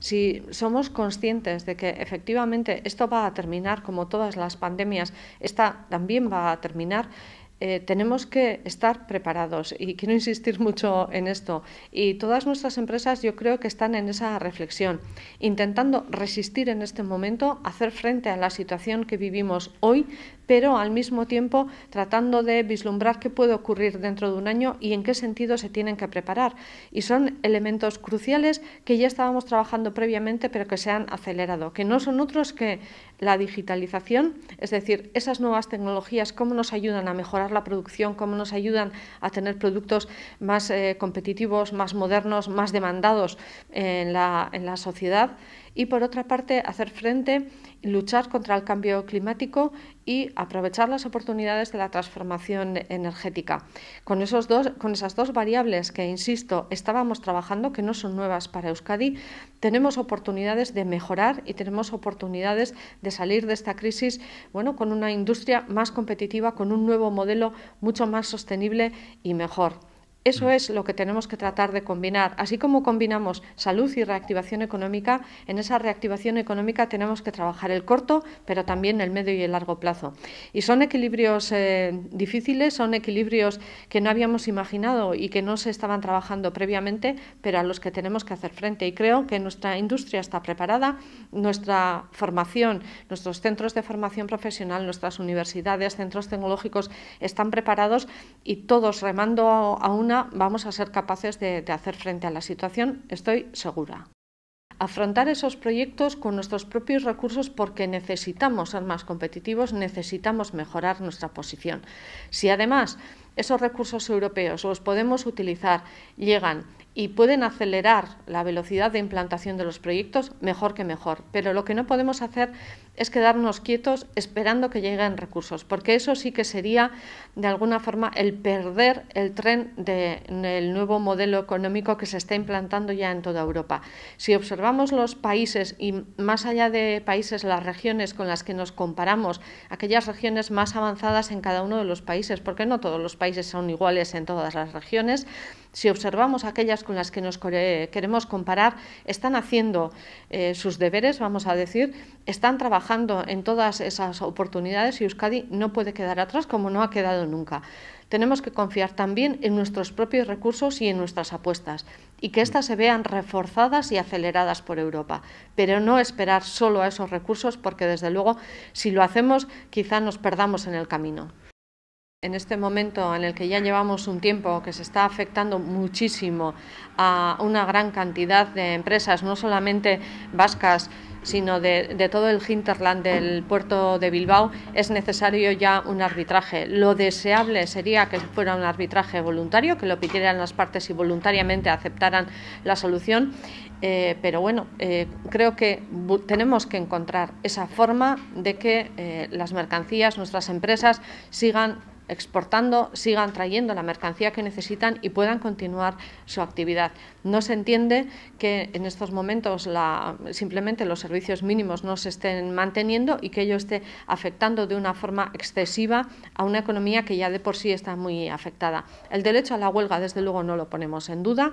Si somos conscientes de que efectivamente esto va a terminar, como todas las pandemias, esta también va a terminar, eh, tenemos que estar preparados y quiero insistir mucho en esto. Y todas nuestras empresas yo creo que están en esa reflexión, intentando resistir en este momento, hacer frente a la situación que vivimos hoy, pero al mismo tiempo tratando de vislumbrar qué puede ocurrir dentro de un año y en qué sentido se tienen que preparar. Y son elementos cruciales que ya estábamos trabajando previamente, pero que se han acelerado, que no son otros que la digitalización, es decir, esas nuevas tecnologías, cómo nos ayudan a mejorar la producción, cómo nos ayudan a tener productos más eh, competitivos, más modernos, más demandados en la, en la sociedad y por otra parte hacer frente, luchar contra el cambio climático y aprovechar las oportunidades de la transformación energética. Con, esos dos, con esas dos variables que, insisto, estábamos trabajando, que no son nuevas para Euskadi, tenemos oportunidades de mejorar y tenemos oportunidades de salir de esta crisis bueno, con una industria más competitiva, con un nuevo modelo mucho más sostenible y mejor. Eso mm. es lo que tenemos que tratar de combinar. Así como combinamos salud y reactivación económica, en esa reactivación económica tenemos que trabajar el corto, pero también el medio y el largo plazo. Y son equilibrios eh, difíciles, son equilibrios que no habíamos imaginado y que no se estaban trabajando previamente, pero a los que tenemos que hacer frente. Y creo que nuestra industria está preparada, nuestra formación, nuestros centros de formación profesional, nuestras universidades, centros tecnológicos están preparados y todos remando a un vamos a ser capaces de, de hacer frente a la situación, estoy segura. Afrontar esos proyectos con nuestros propios recursos porque necesitamos ser más competitivos, necesitamos mejorar nuestra posición. Si además esos recursos europeos los podemos utilizar, llegan y pueden acelerar la velocidad de implantación de los proyectos, mejor que mejor. Pero lo que no podemos hacer es quedarnos quietos esperando que lleguen recursos, porque eso sí que sería, de alguna forma, el perder el tren del nuevo modelo económico que se está implantando ya en toda Europa. Si observamos los países y más allá de países, las regiones con las que nos comparamos, aquellas regiones más avanzadas en cada uno de los países, porque no todos los países son iguales en todas las regiones. Si observamos aquellas con las que nos queremos comparar, están haciendo eh, sus deberes, vamos a decir, están trabajando en todas esas oportunidades y Euskadi no puede quedar atrás como no ha quedado nunca tenemos que confiar también en nuestros propios recursos y en nuestras apuestas, y que éstas se vean reforzadas y aceleradas por Europa, pero no esperar solo a esos recursos, porque desde luego si lo hacemos quizá nos perdamos en el camino. En este momento en el que ya llevamos un tiempo que se está afectando muchísimo a una gran cantidad de empresas, no solamente vascas, sino de, todo el hinterland del puerto de Bilbao, es necesario ya un arbitraje. Lo deseable sería que fuera un arbitraje voluntario, que lo pidieran las partes y voluntariamente aceptaran la solución. Eh, pero bueno, eh, creo que tenemos que encontrar esa forma de que eh, las mercancías, nuestras empresas, sigan exportando, sigan trayendo la mercancía que necesitan y puedan continuar su actividad. No se entiende que en estos momentos la, simplemente los servicios mínimos no se estén manteniendo y que ello esté afectando de una forma excesiva a una economía que ya de por sí está muy afectada. El derecho a la huelga, desde luego, no lo ponemos en duda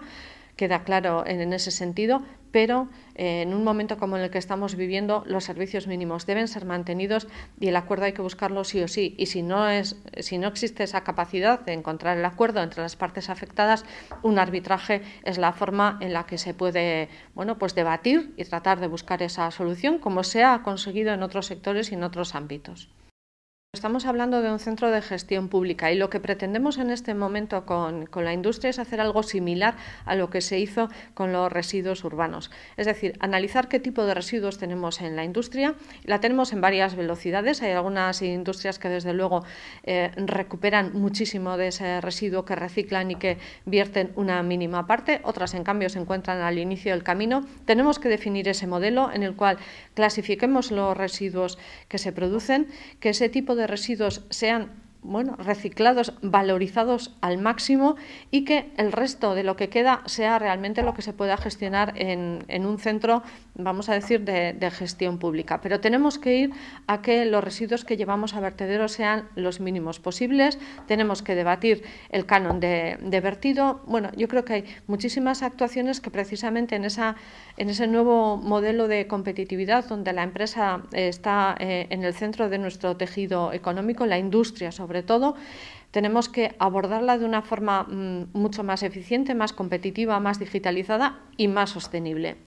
queda claro en ese sentido, pero eh, en un momento como el que estamos viviendo, los servicios mínimos deben ser mantenidos y el acuerdo hay que buscarlo sí o sí. Y si no, es, si no existe esa capacidad de encontrar el acuerdo entre las partes afectadas, un arbitraje es la forma en la que se puede bueno, pues debatir y tratar de buscar esa solución, como se ha conseguido en otros sectores y en otros ámbitos. Estamos hablando de un centro de gestión pública y lo que pretendemos en este momento con, la industria es hacer algo similar a lo que se hizo con los residuos urbanos. Es decir, analizar qué tipo de residuos tenemos en la industria. La tenemos en varias velocidades. Hay algunas industrias que desde luego eh, recuperan muchísimo de ese residuo que reciclan y que vierten una mínima parte. Otras, en cambio, se encuentran al inicio del camino. Tenemos que definir ese modelo en el cual clasifiquemos los residuos que se producen, que ese tipo de residuos sean bueno, reciclados, valorizados al máximo y que el resto de lo que queda sea realmente lo que se pueda gestionar en, un centro, vamos a decir, de, gestión pública. Pero tenemos que ir a que los residuos que llevamos a vertedero sean los mínimos posibles, tenemos que debatir el canon de, de vertido. Bueno, yo creo que hay muchísimas actuaciones que precisamente en, esa, en ese nuevo modelo de competitividad donde la empresa está eh, en el centro de nuestro tejido económico, la industria sobre sobre todo, tenemos que abordarla de una forma mm, mucho más eficiente, más competitiva, más digitalizada y más sostenible.